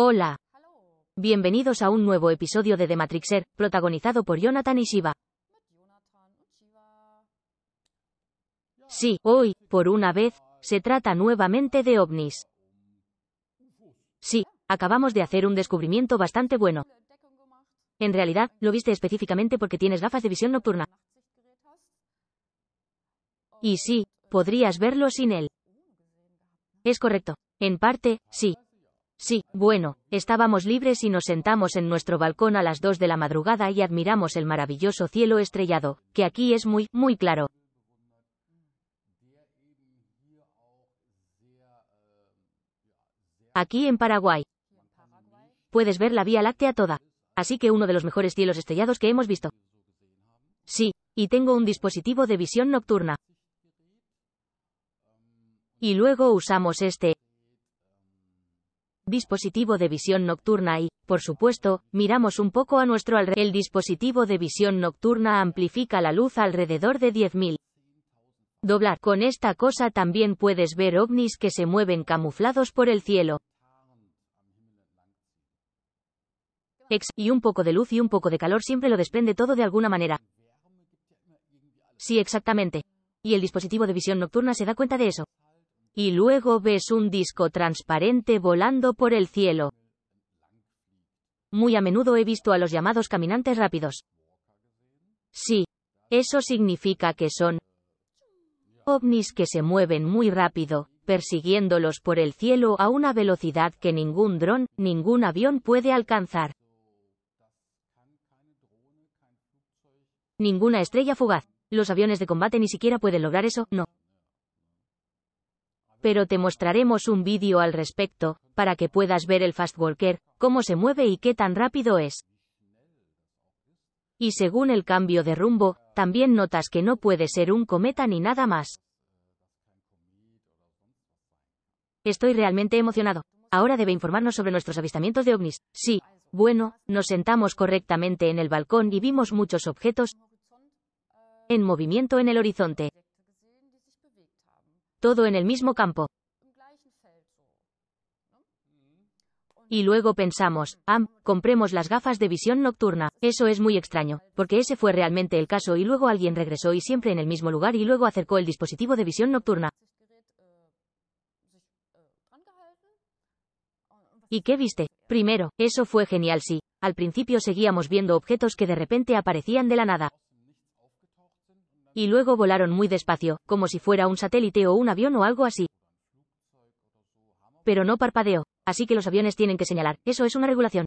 Hola. Bienvenidos a un nuevo episodio de The Matrixer, protagonizado por Jonathan y Shiva. Sí, hoy, por una vez, se trata nuevamente de ovnis. Sí, acabamos de hacer un descubrimiento bastante bueno. En realidad, lo viste específicamente porque tienes gafas de visión nocturna. Y sí, podrías verlo sin él. Es correcto. En parte, sí, Sí, bueno, estábamos libres y nos sentamos en nuestro balcón a las 2 de la madrugada y admiramos el maravilloso cielo estrellado, que aquí es muy, muy claro. Aquí en Paraguay. Puedes ver la Vía Láctea toda. Así que uno de los mejores cielos estrellados que hemos visto. Sí, y tengo un dispositivo de visión nocturna. Y luego usamos este, dispositivo de visión nocturna y, por supuesto, miramos un poco a nuestro alrededor. El dispositivo de visión nocturna amplifica la luz alrededor de 10.000 doblar. Con esta cosa también puedes ver ovnis que se mueven camuflados por el cielo. Ex, y un poco de luz y un poco de calor siempre lo desprende todo de alguna manera. Sí, exactamente. Y el dispositivo de visión nocturna se da cuenta de eso y luego ves un disco transparente volando por el cielo. Muy a menudo he visto a los llamados caminantes rápidos. Sí. Eso significa que son ovnis que se mueven muy rápido, persiguiéndolos por el cielo a una velocidad que ningún dron, ningún avión puede alcanzar. Ninguna estrella fugaz. Los aviones de combate ni siquiera pueden lograr eso, no pero te mostraremos un vídeo al respecto, para que puedas ver el fast walker, cómo se mueve y qué tan rápido es. Y según el cambio de rumbo, también notas que no puede ser un cometa ni nada más. Estoy realmente emocionado. Ahora debe informarnos sobre nuestros avistamientos de ovnis. Sí, bueno, nos sentamos correctamente en el balcón y vimos muchos objetos en movimiento en el horizonte todo en el mismo campo. Y luego pensamos, am, ah, compremos las gafas de visión nocturna. Eso es muy extraño, porque ese fue realmente el caso y luego alguien regresó y siempre en el mismo lugar y luego acercó el dispositivo de visión nocturna. ¿Y qué viste? Primero, eso fue genial, sí. Al principio seguíamos viendo objetos que de repente aparecían de la nada y luego volaron muy despacio, como si fuera un satélite o un avión o algo así. Pero no parpadeó, así que los aviones tienen que señalar, eso es una regulación.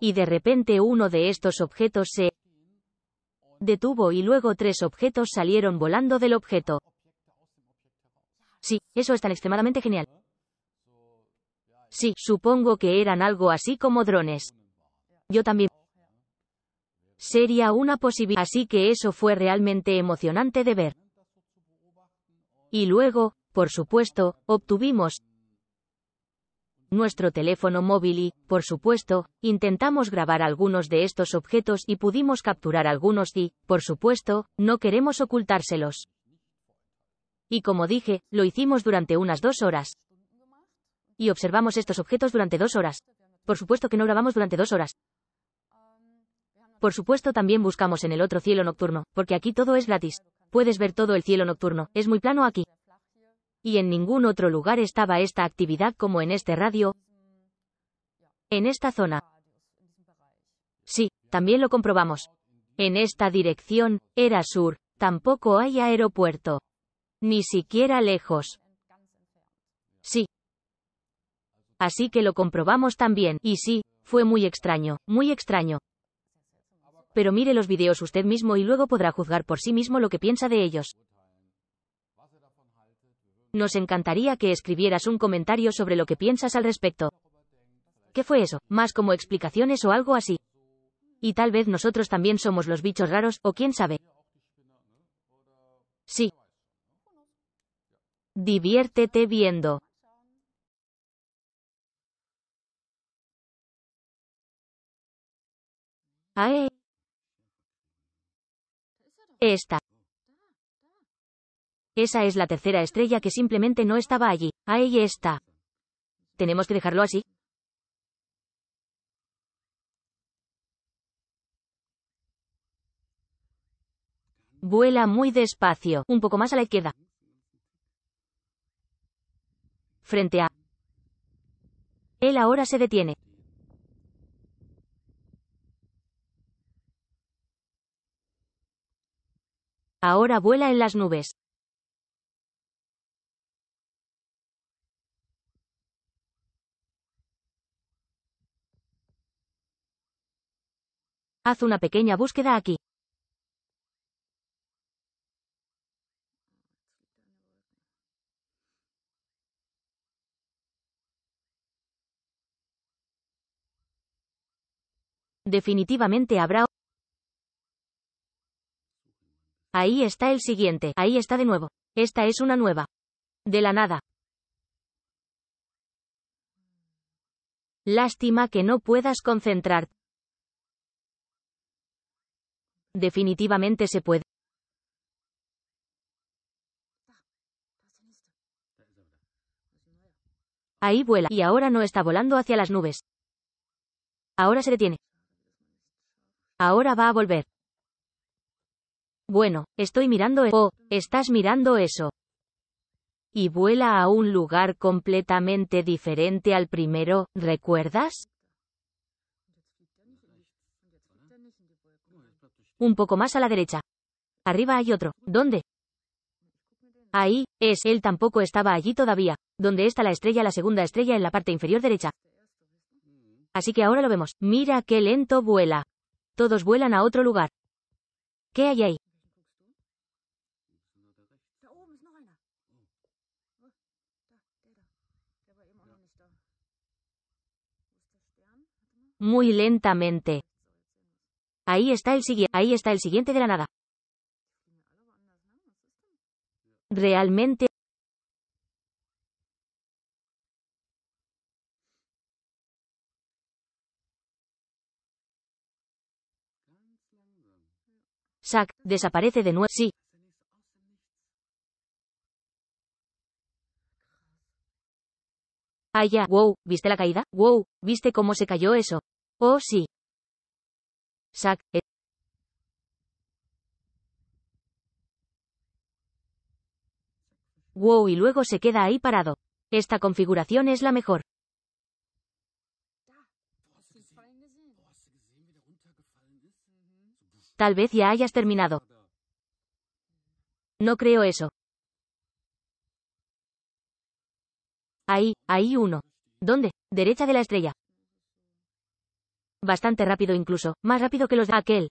Y de repente uno de estos objetos se detuvo y luego tres objetos salieron volando del objeto. Sí, eso es tan extremadamente genial. Sí, supongo que eran algo así como drones. Yo también. Sería una posibilidad. Así que eso fue realmente emocionante de ver. Y luego, por supuesto, obtuvimos nuestro teléfono móvil y, por supuesto, intentamos grabar algunos de estos objetos y pudimos capturar algunos y, por supuesto, no queremos ocultárselos. Y como dije, lo hicimos durante unas dos horas. Y observamos estos objetos durante dos horas. Por supuesto que no grabamos durante dos horas. Por supuesto también buscamos en el otro cielo nocturno, porque aquí todo es gratis. Puedes ver todo el cielo nocturno, es muy plano aquí. Y en ningún otro lugar estaba esta actividad como en este radio. En esta zona. Sí, también lo comprobamos. En esta dirección, era sur, tampoco hay aeropuerto. Ni siquiera lejos. Sí. Así que lo comprobamos también, y sí, fue muy extraño, muy extraño pero mire los videos usted mismo y luego podrá juzgar por sí mismo lo que piensa de ellos. Nos encantaría que escribieras un comentario sobre lo que piensas al respecto. ¿Qué fue eso? Más como explicaciones o algo así. Y tal vez nosotros también somos los bichos raros, o quién sabe. Sí. Diviértete viendo. ¡Ae! Esta. Esa es la tercera estrella que simplemente no estaba allí. Ahí está. Tenemos que dejarlo así. Vuela muy despacio. Un poco más a la izquierda. Frente a... Él ahora se detiene. Ahora vuela en las nubes. Haz una pequeña búsqueda aquí. Definitivamente habrá Ahí está el siguiente. Ahí está de nuevo. Esta es una nueva. De la nada. Lástima que no puedas concentrarte. Definitivamente se puede. Ahí vuela, y ahora no está volando hacia las nubes. Ahora se detiene. Ahora va a volver. Bueno, estoy mirando eso. Oh, estás mirando eso. Y vuela a un lugar completamente diferente al primero, ¿recuerdas? Un poco más a la derecha. Arriba hay otro. ¿Dónde? Ahí, es, él tampoco estaba allí todavía. ¿Dónde está la estrella, la segunda estrella en la parte inferior derecha. Así que ahora lo vemos. Mira qué lento vuela. Todos vuelan a otro lugar. ¿Qué hay ahí? Muy lentamente. Ahí está el siguiente. Ahí está el siguiente de la nada. Realmente. Sac, desaparece de nuevo. Sí, ¡Ah ya! wow, ¿viste la caída? Wow, ¿viste cómo se cayó eso? Oh sí. Sac, eh. Wow y luego se queda ahí parado. Esta configuración es la mejor. Tal vez ya hayas terminado. No creo eso. Ahí, ahí uno. ¿Dónde? Derecha de la estrella. Bastante rápido incluso, más rápido que los de aquel.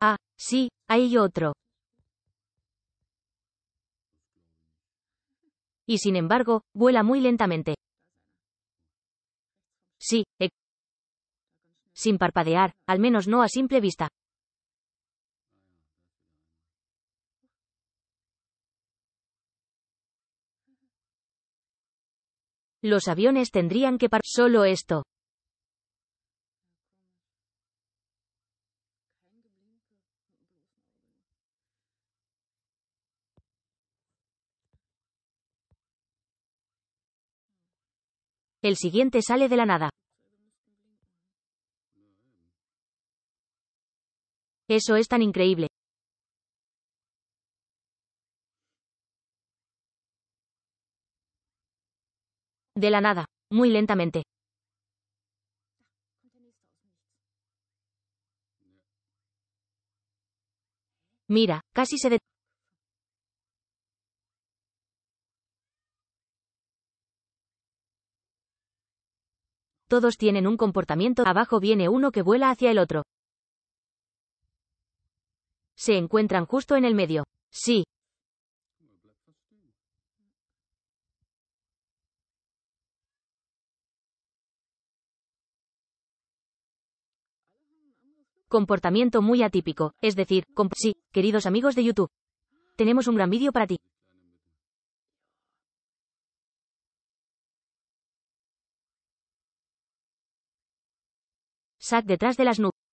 Ah, sí, ahí otro. Y sin embargo, vuela muy lentamente. Sí, eh. sin parpadear, al menos no a simple vista. Los aviones tendrían que parar. Solo esto. El siguiente sale de la nada. Eso es tan increíble. De la nada, muy lentamente. Mira, casi se detiene. Todos tienen un comportamiento. Abajo viene uno que vuela hacia el otro. Se encuentran justo en el medio. Sí, Comportamiento muy atípico, es decir, sí, queridos amigos de YouTube. Tenemos un gran vídeo para ti. Sac detrás de las nubes.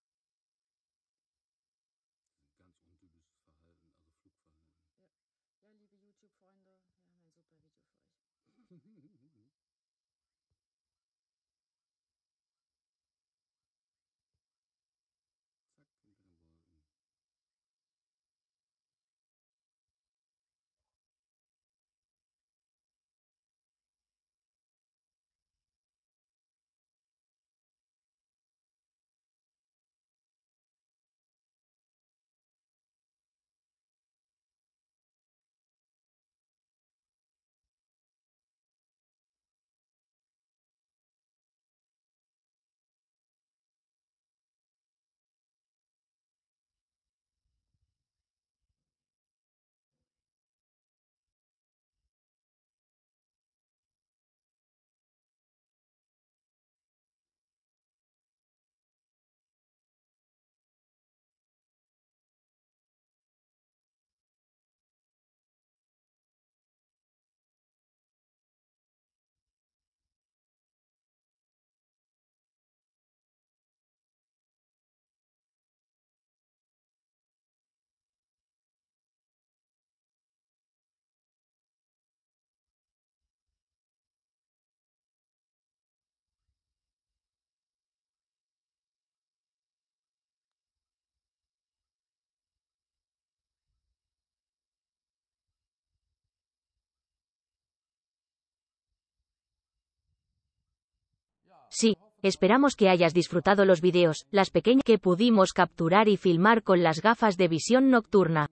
Sí, esperamos que hayas disfrutado los videos, las pequeñas que pudimos capturar y filmar con las gafas de visión nocturna.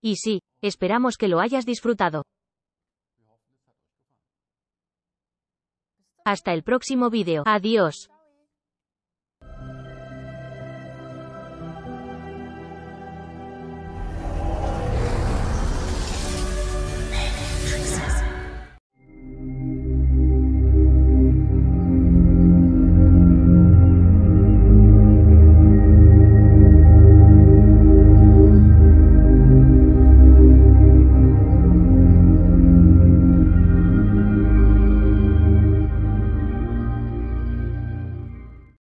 Y sí, esperamos que lo hayas disfrutado. Hasta el próximo video. Adiós.